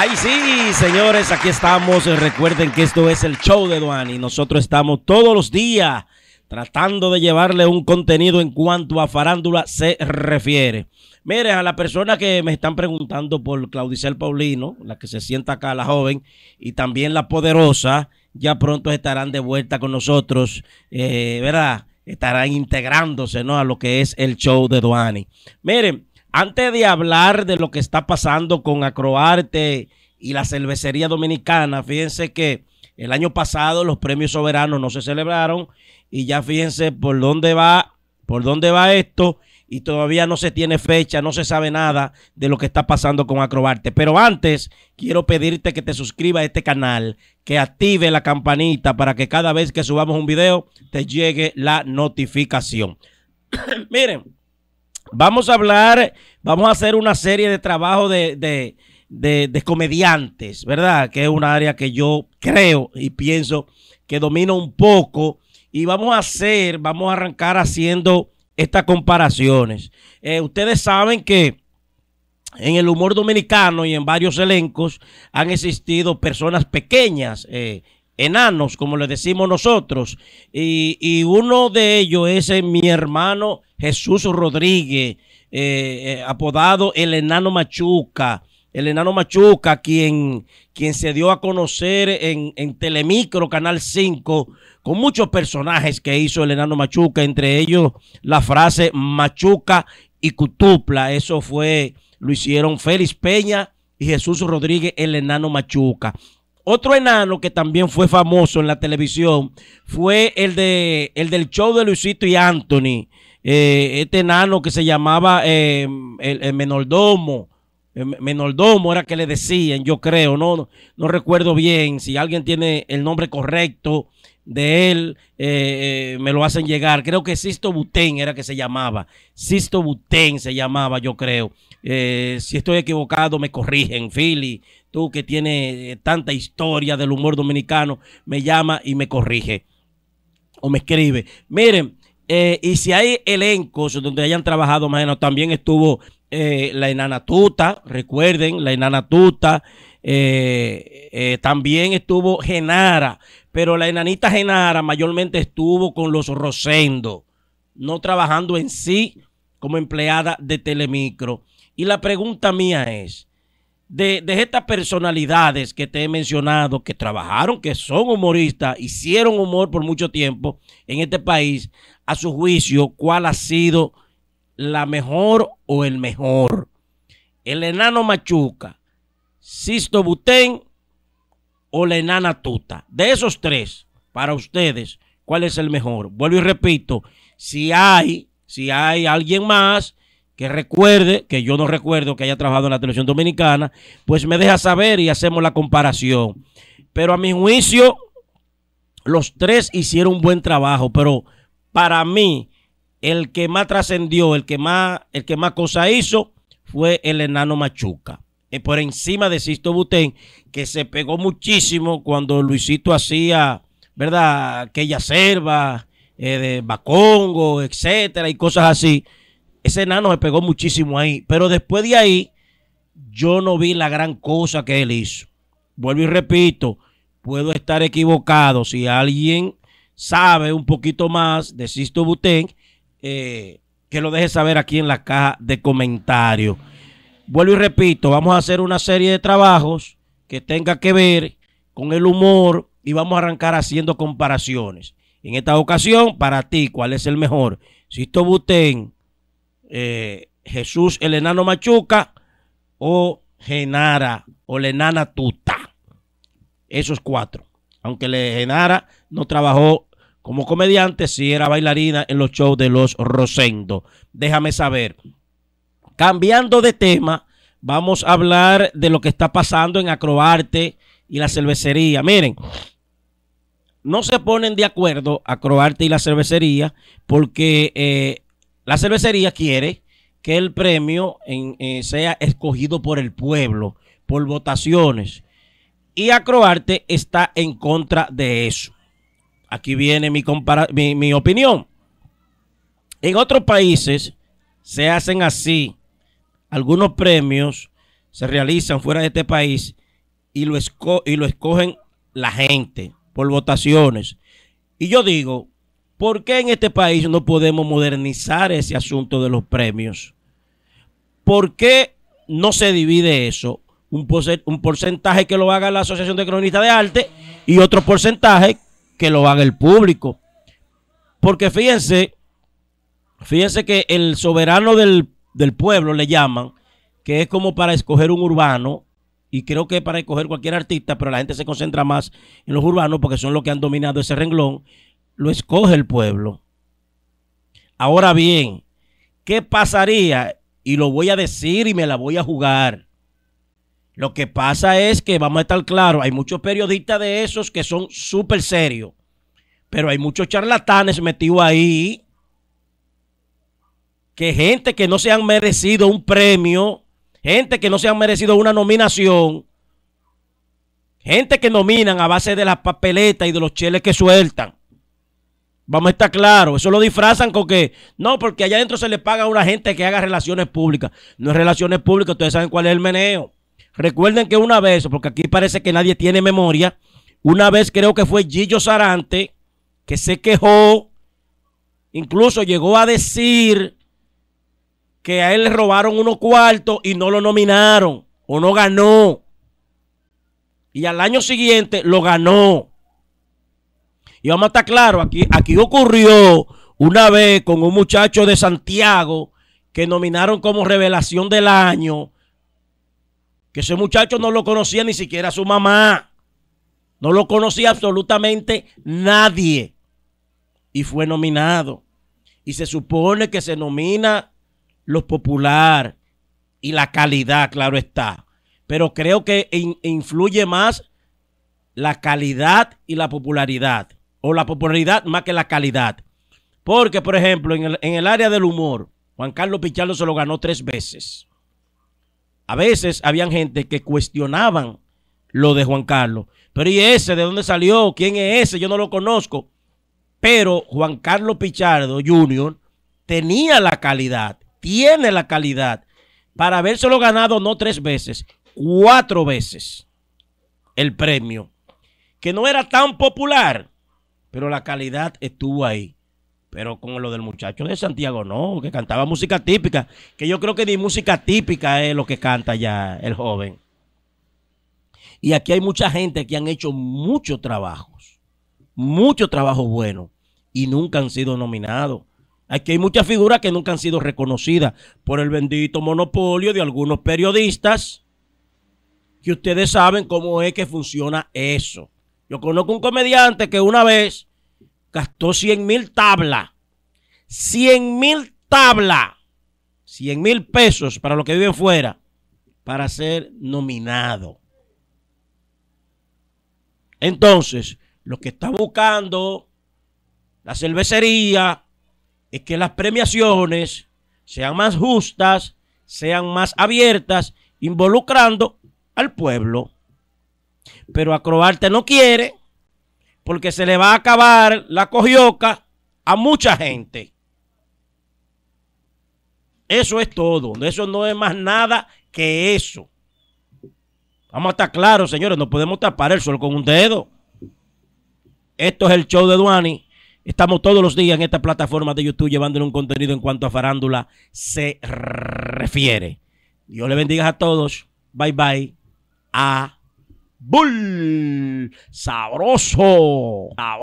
Ahí sí, señores, aquí estamos. Eh, recuerden que esto es el show de Duani. nosotros estamos todos los días tratando de llevarle un contenido en cuanto a farándula se refiere. Miren, a la persona que me están preguntando por Claudicel Paulino, la que se sienta acá, la joven, y también la poderosa, ya pronto estarán de vuelta con nosotros, eh, ¿verdad? Estarán integrándose, ¿no? A lo que es el show de Duani. Miren, antes de hablar de lo que está pasando con Acroarte y la cervecería dominicana. Fíjense que el año pasado los premios soberanos no se celebraron y ya fíjense por dónde va, por dónde va esto y todavía no se tiene fecha, no se sabe nada de lo que está pasando con Acrobarte. Pero antes, quiero pedirte que te suscribas a este canal, que active la campanita para que cada vez que subamos un video te llegue la notificación. Miren, vamos a hablar, vamos a hacer una serie de trabajo de de, comediantes, ¿verdad? Que es un área que yo creo y pienso que domina un poco. Y vamos a hacer, vamos a arrancar haciendo estas comparaciones. Eh, ustedes saben que en el humor dominicano y en varios elencos han existido personas pequeñas, eh, enanos, como les decimos nosotros, y, uno de ellos es eh, mi hermano Jesús Rodríguez, apodado el enano Machuca el enano Machuca, quien, quien se dio a conocer en, Telemicro, Canal 5, con muchos personajes que hizo el enano Machuca, entre ellos la frase Machuca y Cutupla. Eso fue, lo hicieron Félix Peña y Jesús Rodríguez, el enano Machuca. Otro enano que también fue famoso en la televisión fue el, de, el del show de Luisito y Anthony. Eh, este enano que se llamaba eh, el, Menordomo. Eh, menordomo era que le decían, yo creo, no, no, recuerdo bien, si alguien tiene el nombre correcto de él, eh, eh, me lo hacen llegar, creo que Sisto Butén era que se llamaba, Sisto Butén se llamaba, yo creo, si estoy equivocado me corrigen, Philly, tú que tienes tanta historia del humor dominicano, me llama y me corrige, o me escribe, miren, y si hay elencos donde hayan trabajado, más también estuvo eh, la enana tuta, recuerden, la enana tuta. Eh, eh, también estuvo Genara, pero la enanita Genara mayormente estuvo con los Rosendo, no trabajando en sí como empleada de Telemicro. Y la pregunta mía es, de, de estas personalidades que te he mencionado, que trabajaron, que son humoristas, hicieron humor por mucho tiempo en este país, a su juicio, ¿cuál ha sido la mejor o el mejor. El enano Machuca, Sisto Butén o la enana Tuta. De esos tres, para ustedes, ¿cuál es el mejor? Vuelvo y repito, si hay, si hay alguien más que recuerde, que yo no recuerdo que haya trabajado en la televisión dominicana, pues me deja saber y hacemos la comparación. Pero a mi juicio, los tres hicieron un buen trabajo, pero para mí, el que más trascendió, el que más, el que más cosa hizo, fue el enano Machuca. Eh, por encima de Sisto Butén, que se pegó muchísimo cuando Luisito hacía, ¿verdad? Aquella selva eh, de Bacongo, etcétera, y cosas así. Ese enano se pegó muchísimo ahí. Pero después de ahí, yo no vi la gran cosa que él hizo. Vuelvo y repito, puedo estar equivocado. Si alguien sabe un poquito más de Sisto Butén, eh, que lo deje saber aquí en la caja de comentarios. Vuelvo y repito, vamos a hacer una serie de trabajos que tenga que ver con el humor y vamos a arrancar haciendo comparaciones. En esta ocasión, para ti, ¿cuál es el mejor? Sisto Butén? Eh, Jesús el Enano Machuca o Genara o la Enana Tuta. Esos cuatro. Aunque le Genara no trabajó como comediante, si era bailarina en los shows de los Rosendo. Déjame saber. Cambiando de tema, vamos a hablar de lo que está pasando en Acroarte y la cervecería. Miren, no se ponen de acuerdo Acroarte y la cervecería porque eh, la cervecería quiere que el premio eh, sea escogido por el pueblo, por votaciones. Y Acroarte está en contra de eso. Aquí viene mi, mi, opinión. En otros países se hacen así. Algunos premios se realizan fuera de este país y lo, y lo escogen la gente por votaciones. Y yo digo, ¿por qué en este país no podemos modernizar ese asunto de los premios? ¿Por qué no se divide eso? Un, porcentaje que lo haga la Asociación de Cronistas de Arte y otro porcentaje que lo haga el público. Porque fíjense, fíjense que el soberano del, pueblo le llaman, que es como para escoger un urbano, y creo que para escoger cualquier artista, pero la gente se concentra más en los urbanos porque son los que han dominado ese renglón, lo escoge el pueblo. Ahora bien, ¿qué pasaría? Y lo voy a decir y me la voy a jugar. Lo que pasa es que, vamos a estar claros, hay muchos periodistas de esos que son súper serios, pero hay muchos charlatanes metidos ahí, que gente que no se han merecido un premio, gente que no se han merecido una nominación, gente que nominan a base de las papeletas y de los cheles que sueltan. Vamos a estar claros, eso lo disfrazan con que no, porque allá adentro se le paga a una gente que haga relaciones públicas. No es relaciones públicas, ustedes saben cuál es el meneo. Recuerden que una vez, porque aquí parece que nadie tiene memoria, una vez creo que fue Gillo Sarante que se quejó, incluso llegó a decir que a él le robaron unos cuartos y no lo nominaron o no ganó. Y al año siguiente lo ganó. Y vamos a estar claros, aquí, aquí ocurrió una vez con un muchacho de Santiago que nominaron como revelación del año que ese muchacho no lo conocía ni siquiera su mamá. No lo conocía absolutamente nadie. Y fue nominado. Y se supone que se nomina los popular y la calidad, claro está. Pero creo que influye más la calidad y la popularidad. O la popularidad más que la calidad. Porque, por ejemplo, en el, en el área del humor, Juan Carlos Pichardo se lo ganó tres veces a veces habían gente que cuestionaban lo de Juan Carlos. Pero ¿y ese? ¿De dónde salió? ¿Quién es ese? Yo no lo conozco. Pero Juan Carlos Pichardo Jr. tenía la calidad, tiene la calidad para habérselo ganado no tres veces, cuatro veces el premio, que no era tan popular, pero la calidad estuvo ahí. Pero con lo del muchacho de Santiago, no, que cantaba música típica. Que yo creo que ni música típica es lo que canta ya el joven. Y aquí hay mucha gente que han hecho muchos trabajos, muchos trabajos buenos, y nunca han sido nominados. Aquí hay muchas figuras que nunca han sido reconocidas por el bendito monopolio de algunos periodistas, que ustedes saben cómo es que funciona eso. Yo conozco un comediante que una vez gastó 100 mil tablas. 100 mil tablas. 100 mil pesos para los que viven fuera. Para ser nominado. Entonces, lo que está buscando la cervecería es que las premiaciones sean más justas, sean más abiertas, involucrando al pueblo. Pero Acroarte no quiere porque se le va a acabar la cojioca a mucha gente. Eso es todo. Eso no es más nada que eso. Vamos a estar claros, señores. No podemos tapar el sol con un dedo. Esto es el show de Duani. Estamos todos los días en esta plataforma de YouTube llevándole un contenido en cuanto a farándula se refiere. Dios le bendiga a todos. Bye bye. A Bull. Sabroso.